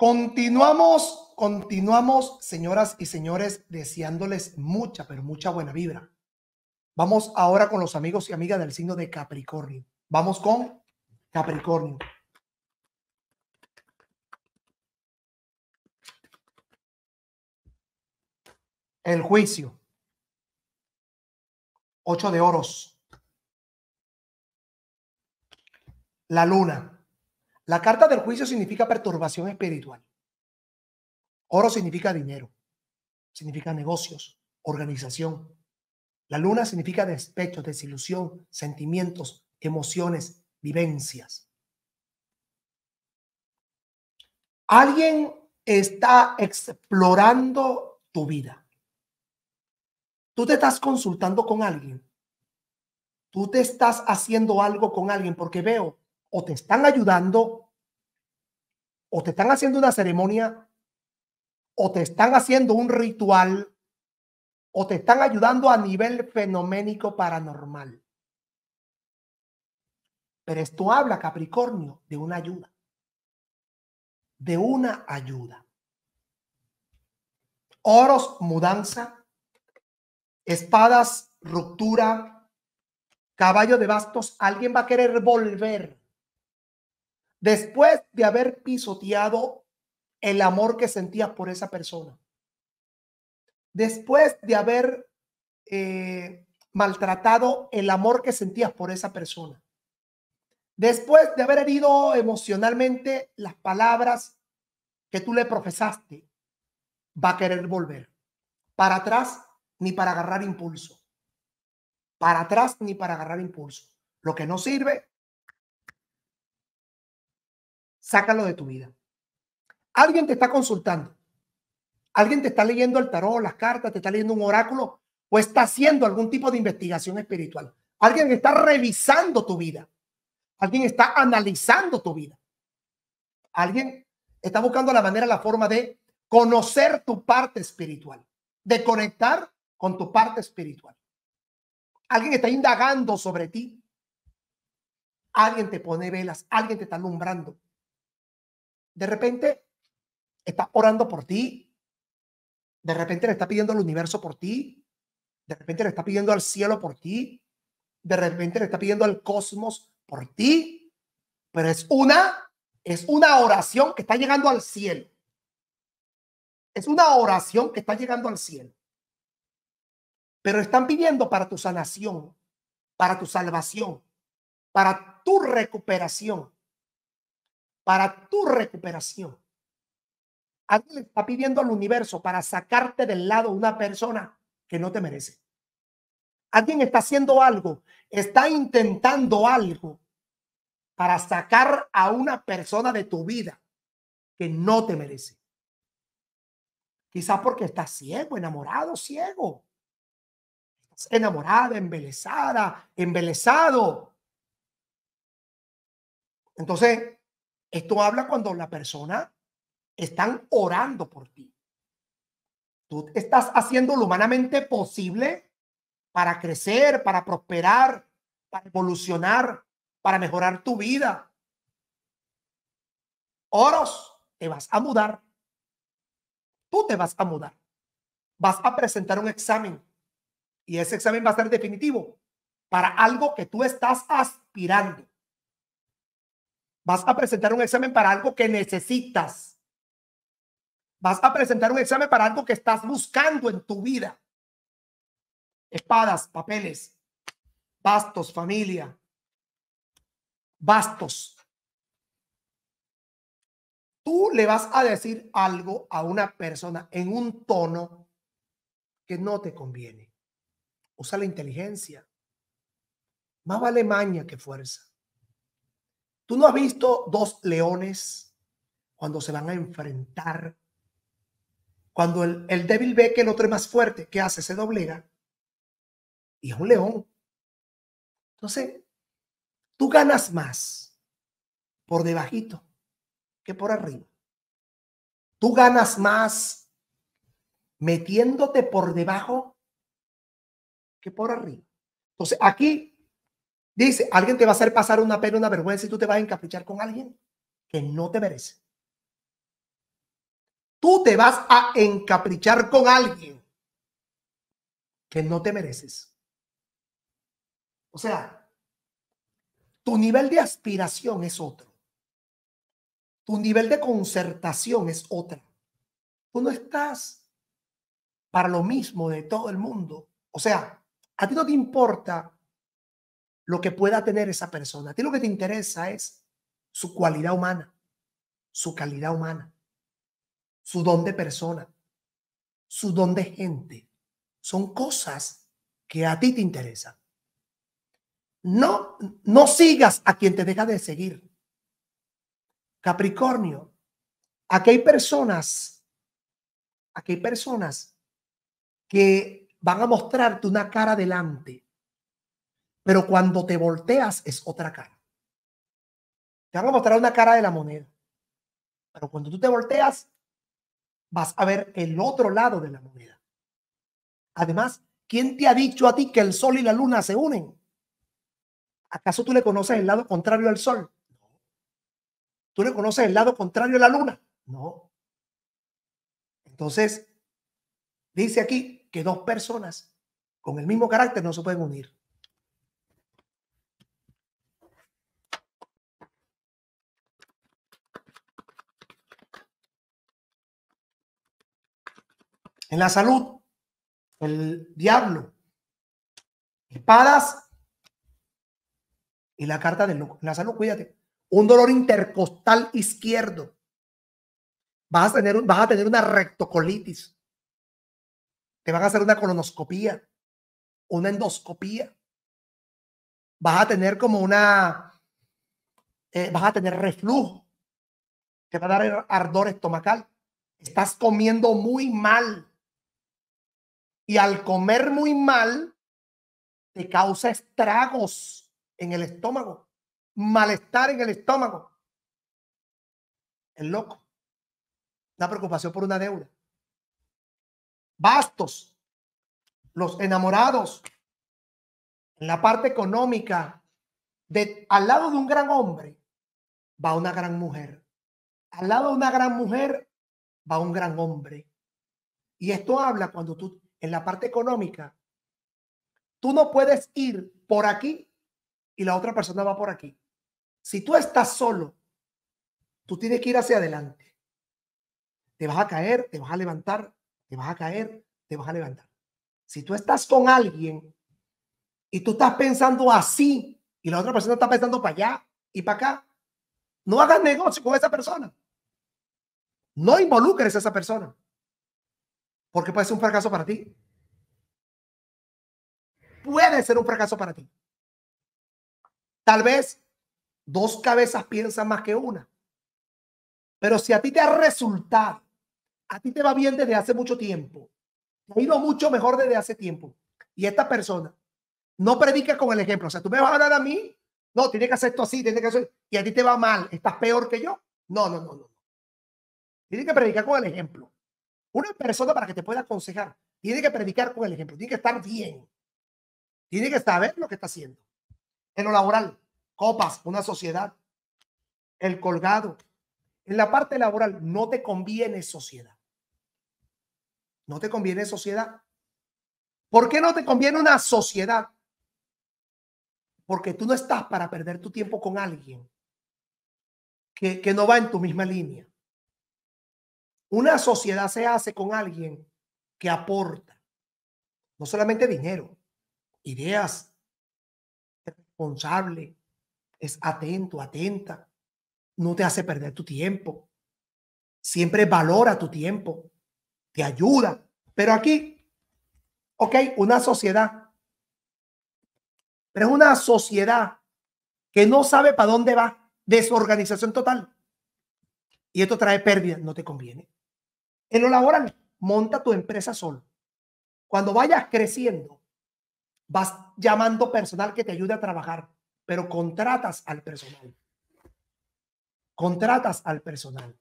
Continuamos, continuamos, señoras y señores, deseándoles mucha, pero mucha buena vibra. Vamos ahora con los amigos y amigas del signo de Capricornio. Vamos con Capricornio. El juicio. Ocho de oros. La luna. La carta del juicio significa perturbación espiritual. Oro significa dinero, significa negocios, organización. La luna significa despecho, desilusión, sentimientos, emociones, vivencias. Alguien está explorando tu vida. Tú te estás consultando con alguien. Tú te estás haciendo algo con alguien porque veo o te están ayudando, o te están haciendo una ceremonia, o te están haciendo un ritual, o te están ayudando a nivel fenoménico paranormal. Pero esto habla, Capricornio, de una ayuda. De una ayuda. Oros, mudanza. Espadas, ruptura. Caballo de bastos. Alguien va a querer volver después de haber pisoteado el amor que sentías por esa persona, después de haber eh, maltratado el amor que sentías por esa persona, después de haber herido emocionalmente las palabras que tú le profesaste, va a querer volver. Para atrás ni para agarrar impulso. Para atrás ni para agarrar impulso. Lo que no sirve sácalo de tu vida. Alguien te está consultando. Alguien te está leyendo el tarot, las cartas, te está leyendo un oráculo o está haciendo algún tipo de investigación espiritual. Alguien está revisando tu vida. Alguien está analizando tu vida. Alguien está buscando la manera, la forma de conocer tu parte espiritual, de conectar con tu parte espiritual. Alguien está indagando sobre ti. Alguien te pone velas, alguien te está alumbrando. De repente está orando por ti. De repente le está pidiendo al universo por ti. De repente le está pidiendo al cielo por ti. De repente le está pidiendo al cosmos por ti. Pero es una, es una oración que está llegando al cielo. Es una oración que está llegando al cielo. Pero están pidiendo para tu sanación, para tu salvación, para tu recuperación para tu recuperación. Alguien está pidiendo al universo para sacarte del lado una persona que no te merece. Alguien está haciendo algo, está intentando algo para sacar a una persona de tu vida que no te merece. Quizás porque estás ciego, enamorado, ciego. Estás enamorada, embelesada, embelesado. Entonces, esto habla cuando la persona están orando por ti. Tú estás haciendo lo humanamente posible para crecer, para prosperar, para evolucionar, para mejorar tu vida. Oros, te vas a mudar. Tú te vas a mudar. Vas a presentar un examen y ese examen va a ser definitivo para algo que tú estás aspirando. Vas a presentar un examen para algo que necesitas. Vas a presentar un examen para algo que estás buscando en tu vida. Espadas, papeles, bastos, familia, bastos. Tú le vas a decir algo a una persona en un tono que no te conviene. Usa la inteligencia. Más vale maña que fuerza. Tú no has visto dos leones cuando se van a enfrentar. Cuando el, débil ve que el otro es más fuerte, ¿qué hace? Se doblega. Y es un león. Entonces, tú ganas más por debajito que por arriba. Tú ganas más metiéndote por debajo que por arriba. Entonces, aquí Dice, alguien te va a hacer pasar una pena, una vergüenza y tú te vas a encaprichar con alguien que no te merece. Tú te vas a encaprichar con alguien que no te mereces. O sea, tu nivel de aspiración es otro. Tu nivel de concertación es otra. Tú no estás para lo mismo de todo el mundo. O sea, a ti no te importa lo que pueda tener esa persona. A ti lo que te interesa es su cualidad humana, su calidad humana, su don de persona, su don de gente. Son cosas que a ti te interesan. No, no sigas a quien te deja de seguir. Capricornio, aquí hay personas, aquí hay personas que van a mostrarte una cara delante pero cuando te volteas es otra cara. Te van a mostrar una cara de la moneda. Pero cuando tú te volteas, vas a ver el otro lado de la moneda. Además, ¿quién te ha dicho a ti que el sol y la luna se unen? ¿Acaso tú le conoces el lado contrario al sol? No. ¿Tú le conoces el lado contrario a la luna? No. Entonces, dice aquí que dos personas con el mismo carácter no se pueden unir. en la salud, el diablo, espadas y la carta de la salud, cuídate. Un dolor intercostal izquierdo. Vas a tener, vas a tener una rectocolitis. Te van a hacer una colonoscopía, una endoscopía. Vas a tener como una, eh, vas a tener reflujo. Te va a dar ardor estomacal. Estás comiendo muy mal. Y al comer muy mal, te causa estragos en el estómago, malestar en el estómago. El loco. La preocupación por una deuda. Bastos. Los enamorados. En la parte económica. De, al lado de un gran hombre va una gran mujer. Al lado de una gran mujer va un gran hombre. Y esto habla cuando tú en la parte económica, tú no puedes ir por aquí y la otra persona va por aquí. Si tú estás solo, tú tienes que ir hacia adelante. Te vas a caer, te vas a levantar, te vas a caer, te vas a levantar. Si tú estás con alguien y tú estás pensando así y la otra persona está pensando para allá y para acá, no hagas negocio con esa persona. No involucres a esa persona. Porque puede ser un fracaso para ti. Puede ser un fracaso para ti. Tal vez dos cabezas piensan más que una. Pero si a ti te ha resultado, a ti te va bien desde hace mucho tiempo, ha ido mucho mejor desde hace tiempo, y esta persona no predica con el ejemplo, o sea, tú me vas a hablar a mí, no, tiene que hacer esto así, tiene que hacer, y a ti te va mal, estás peor que yo. No, no, no, no. Tiene que predicar con el ejemplo. Una persona para que te pueda aconsejar tiene que predicar con el ejemplo, tiene que estar bien, tiene que saber lo que está haciendo. En lo laboral, copas, una sociedad, el colgado. En la parte laboral no te conviene sociedad. No te conviene sociedad. ¿Por qué no te conviene una sociedad? Porque tú no estás para perder tu tiempo con alguien que, que no va en tu misma línea. Una sociedad se hace con alguien que aporta no solamente dinero, ideas, responsable, es atento, atenta, no te hace perder tu tiempo, siempre valora tu tiempo, te ayuda. Pero aquí, ok, una sociedad, pero es una sociedad que no sabe para dónde va, desorganización total. Y esto trae pérdida, no te conviene. En lo laboral, monta tu empresa solo. Cuando vayas creciendo, vas llamando personal que te ayude a trabajar, pero contratas al personal. Contratas al personal.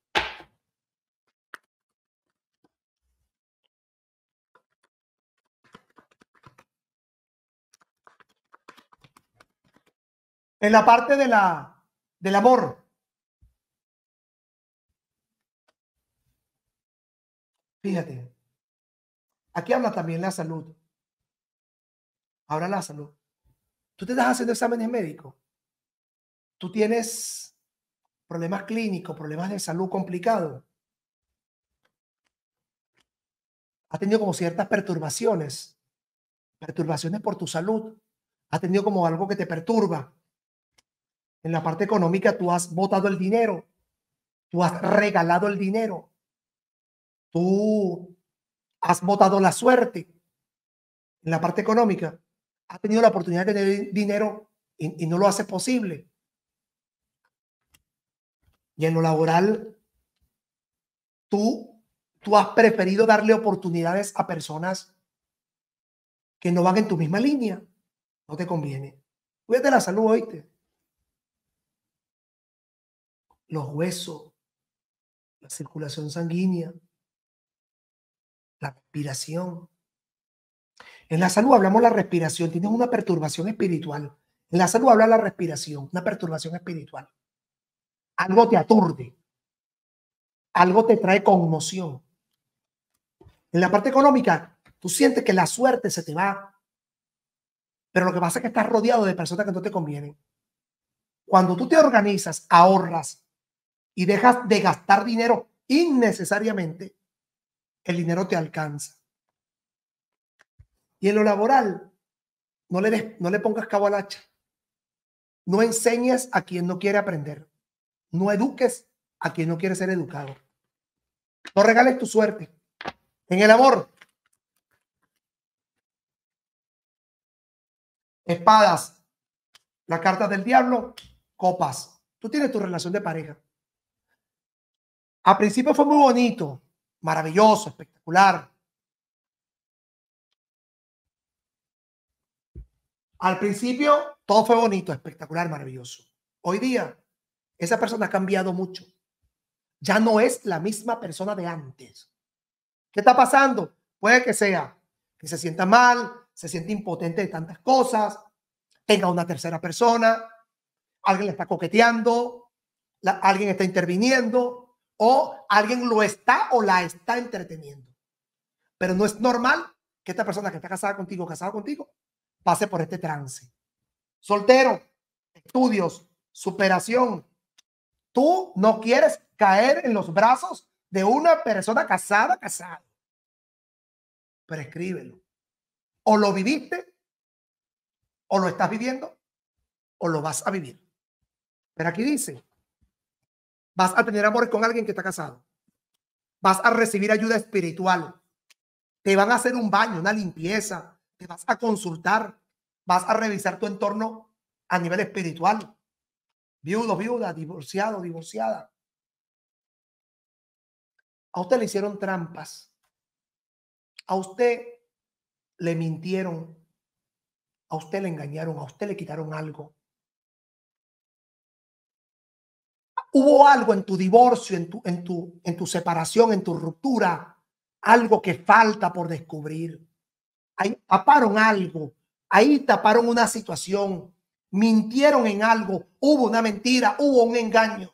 En la parte de la, del amor, Fíjate, aquí habla también la salud. Ahora la salud. Tú te estás haciendo exámenes médicos. Tú tienes problemas clínicos, problemas de salud complicados. Has tenido como ciertas perturbaciones, perturbaciones por tu salud. Has tenido como algo que te perturba. En la parte económica tú has botado el dinero, tú has regalado el dinero, tú has votado la suerte en la parte económica, has tenido la oportunidad de tener dinero y, no lo haces posible. Y en lo laboral, tú, tú has preferido darle oportunidades a personas que no van en tu misma línea. No te conviene. Cuídate la salud, oíste. Los huesos, la circulación sanguínea, la respiración. En la salud hablamos la respiración. Tienes una perturbación espiritual. En la salud habla la respiración, una perturbación espiritual. Algo te aturde. Algo te trae conmoción. En la parte económica, tú sientes que la suerte se te va. Pero lo que pasa es que estás rodeado de personas que no te convienen. Cuando tú te organizas, ahorras y dejas de gastar dinero innecesariamente, el dinero te alcanza. Y en lo laboral, no le, des, no le pongas cabo al hacha. No enseñes a quien no quiere aprender. No eduques a quien no quiere ser educado. No regales tu suerte. En el amor. Espadas. la carta del diablo. Copas. Tú tienes tu relación de pareja. A principio fue muy bonito maravilloso, espectacular. Al principio todo fue bonito, espectacular, maravilloso. Hoy día esa persona ha cambiado mucho. Ya no es la misma persona de antes. ¿Qué está pasando? Puede que sea que se sienta mal, se siente impotente de tantas cosas, tenga una tercera persona, alguien le está coqueteando, alguien está interviniendo, o alguien lo está o la está entreteniendo. Pero no es normal que esta persona que está casada contigo, casada contigo, pase por este trance. Soltero, estudios, superación. Tú no quieres caer en los brazos de una persona casada, casada. Pero escríbelo. O lo viviste, o lo estás viviendo, o lo vas a vivir. Pero aquí dice, Vas a tener amores con alguien que está casado. Vas a recibir ayuda espiritual. Te van a hacer un baño, una limpieza. Te vas a consultar. Vas a revisar tu entorno a nivel espiritual. Viudo, viuda, divorciado, divorciada. A usted le hicieron trampas. A usted le mintieron. A usted le engañaron. A usted le quitaron algo. ¿Hubo algo en tu divorcio, en tu, en tu, en tu separación, en tu ruptura? Algo que falta por descubrir. Ahí taparon algo. Ahí taparon una situación. Mintieron en algo. Hubo una mentira. Hubo un engaño.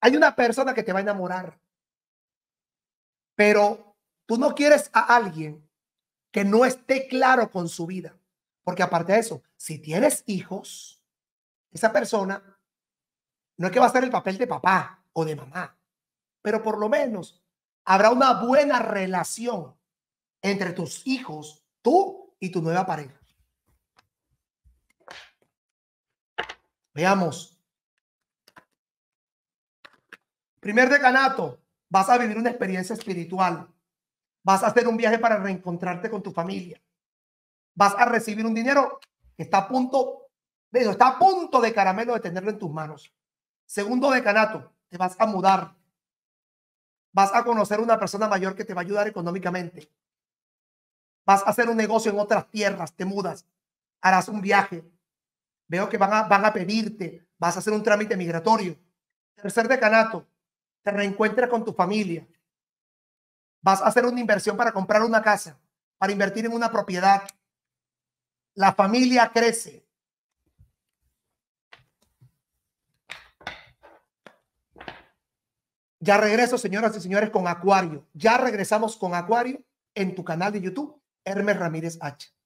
Hay una persona que te va a enamorar. Pero tú no quieres a alguien que no esté claro con su vida. Porque aparte de eso, si tienes hijos, esa persona no es que va a ser el papel de papá o de mamá, pero por lo menos habrá una buena relación entre tus hijos, tú y tu nueva pareja. Veamos. Primer decanato, vas a vivir una experiencia espiritual. Vas a hacer un viaje para reencontrarte con tu familia. Vas a recibir un dinero que está a punto está a punto de caramelo de tenerlo en tus manos. Segundo decanato, te vas a mudar. Vas a conocer una persona mayor que te va a ayudar económicamente. Vas a hacer un negocio en otras tierras, te mudas, harás un viaje. Veo que van a, van a pedirte, vas a hacer un trámite migratorio. Tercer decanato, te reencuentras con tu familia. Vas a hacer una inversión para comprar una casa, para invertir en una propiedad. La familia crece, Ya regreso, señoras y señores, con Acuario. Ya regresamos con Acuario en tu canal de YouTube, Hermes Ramírez H.